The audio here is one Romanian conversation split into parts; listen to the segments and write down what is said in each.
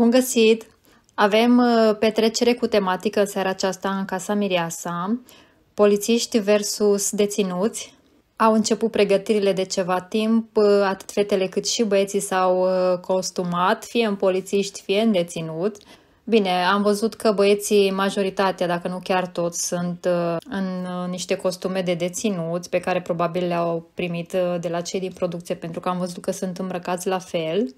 Bun găsit! Avem uh, petrecere cu tematică seara aceasta în Casa Miriasa. polițiști versus deținuți. Au început pregătirile de ceva timp, uh, atât fetele cât și băieții s-au uh, costumat, fie în polițiști, fie în deținut. Bine, am văzut că băieții, majoritatea, dacă nu chiar toți, sunt în niște costume de deținuți pe care probabil le-au primit de la cei din producție, pentru că am văzut că sunt îmbrăcați la fel.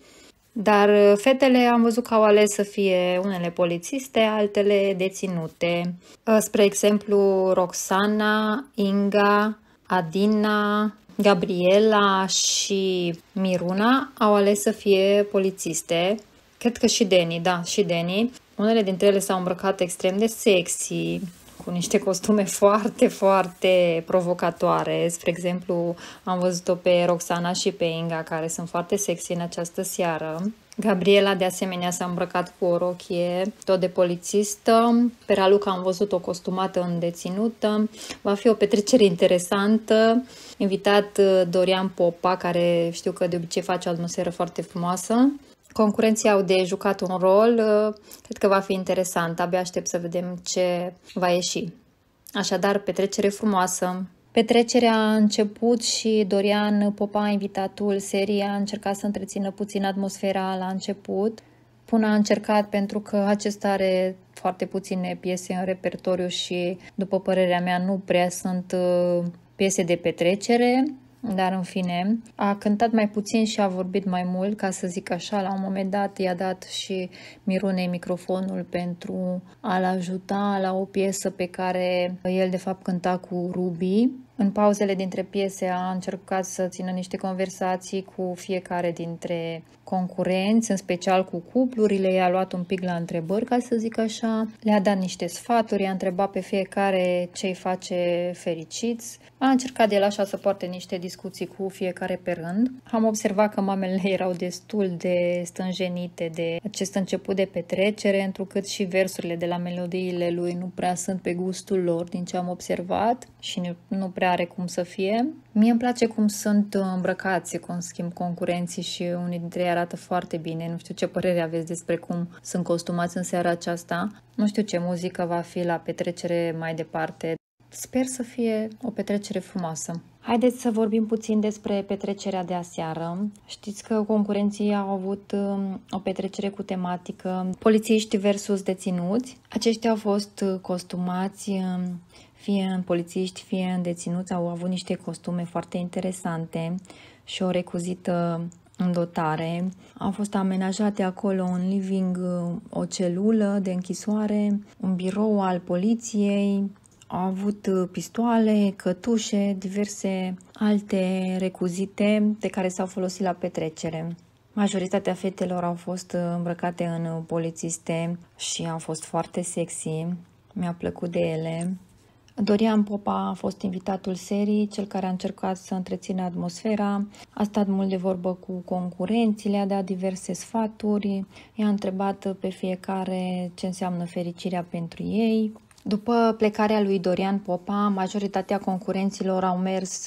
Dar uh, fetele am văzut că au ales să fie unele polițiste, altele deținute. Uh, spre exemplu, Roxana, Inga, Adina, Gabriela și Miruna au ales să fie polițiste. Cred că și Deni, da, și Deni. Unele dintre ele s-au îmbrăcat extrem de sexy, cu niște costume foarte, foarte provocatoare. Spre exemplu, am văzut-o pe Roxana și pe Inga, care sunt foarte sexy în această seară. Gabriela, de asemenea, s-a îmbrăcat cu o rochie tot de polițistă. Pe Raluca am văzut-o costumată în deținută. Va fi o petrecere interesantă. Invitat uh, Dorian Popa, care știu că de obicei face o atmosferă foarte frumoasă. Concurenții au de jucat un rol, uh, cred că va fi interesant, abia aștept să vedem ce va ieși. Așadar, petrecere frumoasă! Petrecerea a început și Dorian Popa, invitatul seriei, a încercat să întrețină puțin atmosfera la început. Până a încercat pentru că acesta are foarte puține piese în repertoriu și, după părerea mea, nu prea sunt uh, piese de petrecere dar în fine, a cântat mai puțin și a vorbit mai mult, ca să zic așa, la un moment dat i-a dat și Mirunei microfonul pentru a-l ajuta la o piesă pe care el de fapt cânta cu Ruby în pauzele dintre piese a încercat să țină niște conversații cu fiecare dintre concurenți, în special cu cuplurile, i-a luat un pic la întrebări, ca să zic așa, le-a dat niște sfaturi, i-a întrebat pe fiecare ce îi face fericiți, a încercat de el așa să poarte niște discuții cu fiecare pe rând. Am observat că mamele erau destul de stânjenite de acest început de petrecere, întrucât și versurile de la melodiile lui nu prea sunt pe gustul lor, din ce am observat, și nu prea are cum să fie. Mie îmi place cum sunt îmbrăcați, cum schimb concurenții și unii dintre ei arată foarte bine. Nu știu ce părere aveți despre cum sunt costumați în seara aceasta. Nu știu ce muzică va fi la petrecere mai departe. Sper să fie o petrecere frumoasă. Haideți să vorbim puțin despre petrecerea de aseară. Știți că concurenții au avut um, o petrecere cu tematică polițiști versus deținuți. Aceștia au fost costumați um, fie în polițiști, fie în deținuți, au avut niște costume foarte interesante și o recuzită în dotare. Au fost amenajate acolo în living uh, o celulă de închisoare, un birou al poliției, au avut uh, pistoale, cătușe, diverse alte recuzite de care s-au folosit la petrecere. Majoritatea fetelor au fost uh, îmbrăcate în polițiste și au fost foarte sexy. Mi-a plăcut de ele. Dorian Popa a fost invitatul serii, cel care a încercat să întrețină atmosfera, a stat mult de vorbă cu concurenții, le-a dat diverse sfaturi, i-a întrebat pe fiecare ce înseamnă fericirea pentru ei. După plecarea lui Dorian Popa, majoritatea concurenților au mers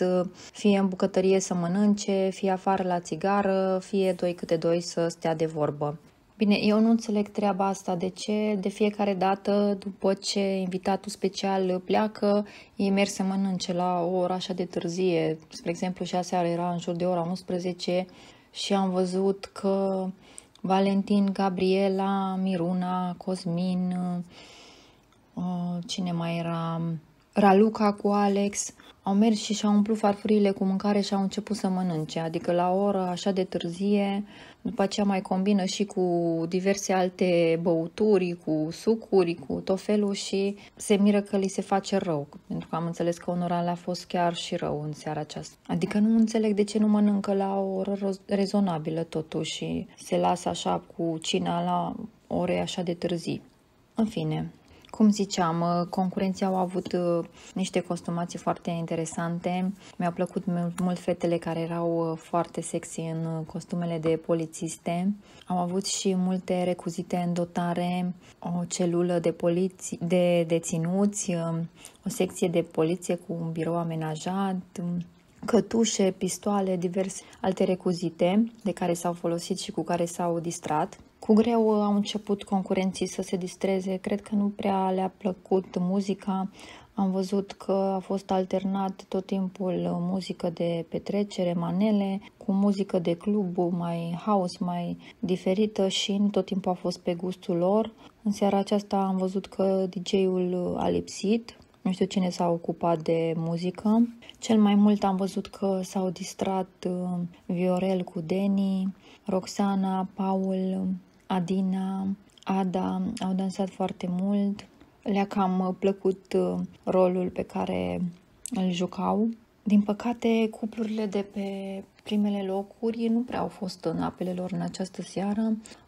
fie în bucătărie să mănânce, fie afară la țigară, fie doi câte doi să stea de vorbă. Bine, eu nu înțeleg treaba asta. De ce de fiecare dată după ce invitatul special pleacă, ei merg să mănânce la o oră așa de târzie? Spre exemplu, și aseară era în jur de ora 11 și am văzut că Valentin, Gabriela, Miruna, Cosmin, uh, cine mai era, Raluca cu Alex au mers și și-au umplut farfurile cu mâncare și au început să mănânce, adică la o oră așa de târzie, după aceea mai combină și cu diverse alte băuturi, cu sucuri, cu tot felul și se miră că li se face rău, pentru că am înțeles că unora le-a fost chiar și rău în seara aceasta. Adică nu înțeleg de ce nu mănâncă la o oră rezonabilă totuși și se lasă așa cu cina la ore așa de târzii. În fine, cum ziceam, uh, concurenții au avut uh, niște costumații foarte interesante. Mi-au plăcut mult fetele care erau uh, foarte sexy în costumele de polițiste. Au avut și multe recuzite în dotare, o celulă de, poliți, de deținuți, o secție de poliție cu un birou amenajat, um, cătușe, pistoale, diverse alte recuzite de care s-au folosit și cu care s-au distrat. Cu greu au început concurenții să se distreze, cred că nu prea le-a plăcut muzica, am văzut că a fost alternat tot timpul muzică de petrecere, manele, cu muzică de club mai house, mai diferită și nu tot timpul a fost pe gustul lor. În seara aceasta am văzut că DJ-ul a lipsit, nu știu cine s-a ocupat de muzică. Cel mai mult am văzut că s-au distrat uh, Viorel cu Deni, Roxana, Paul, Adina, Ada au dansat foarte mult, le-a cam uh, plăcut uh, rolul pe care îl jucau. Din păcate, cuplurile de pe primele locuri nu prea au fost în apele lor în această seară.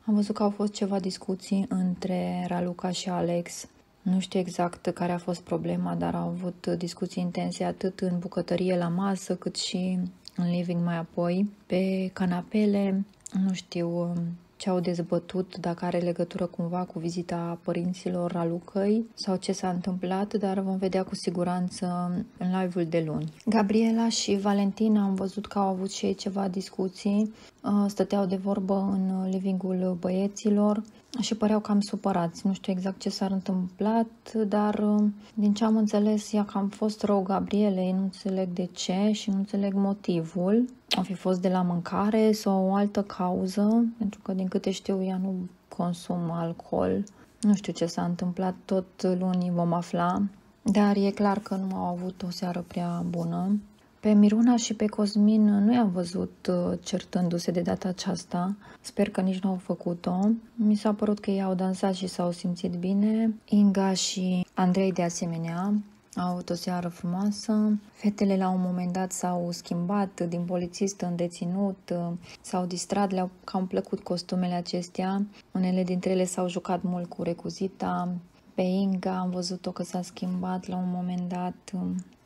Am văzut că au fost ceva discuții între Raluca și Alex. Nu știu exact care a fost problema, dar au avut discuții intense atât în bucătărie la masă, cât și în living mai apoi. Pe canapele, nu știu, um, ce au dezbătut, dacă are legătură cumva cu vizita părinților Lucăi sau ce s-a întâmplat, dar vom vedea cu siguranță în live-ul de luni. Gabriela și Valentina am văzut că au avut și ei ceva discuții, uh, stăteau de vorbă în livingul băieților și păreau cam supărați. Nu știu exact ce s-ar întâmplat, dar uh, din ce am înțeles, ea că am fost rău Gabrielei, nu înțeleg de ce și nu înțeleg motivul a fi fost de la mâncare sau o altă cauză, pentru că din câte știu ea nu consumă alcool. Nu știu ce s-a întâmplat, tot lunii vom afla, dar e clar că nu au avut o seară prea bună. Pe Miruna și pe Cosmin nu i-am văzut uh, certându-se de data aceasta. Sper că nici nu au făcut-o. Mi s-a părut că ei au dansat și s-au simțit bine. Inga și Andrei de asemenea. Au o seară frumoasă. Fetele la un moment dat s-au schimbat din polițist în deținut, s-au distrat, le-au cam plăcut costumele acestea. Unele dintre ele s-au jucat mult cu recuzita. Pe Inga am văzut-o că s-a schimbat la un moment dat.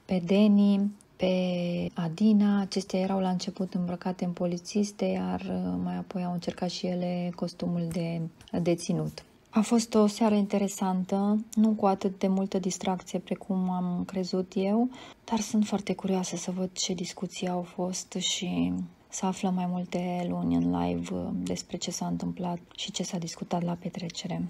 Pe Deni, pe Adina. Acestea erau la început îmbrăcate în polițiste, iar mai apoi au încercat și ele costumul de deținut. A fost o seară interesantă, nu cu atât de multă distracție precum am crezut eu, dar sunt foarte curioasă să văd ce discuții au fost și să aflăm mai multe luni în live uh, despre ce s-a întâmplat și ce s-a discutat la petrecere.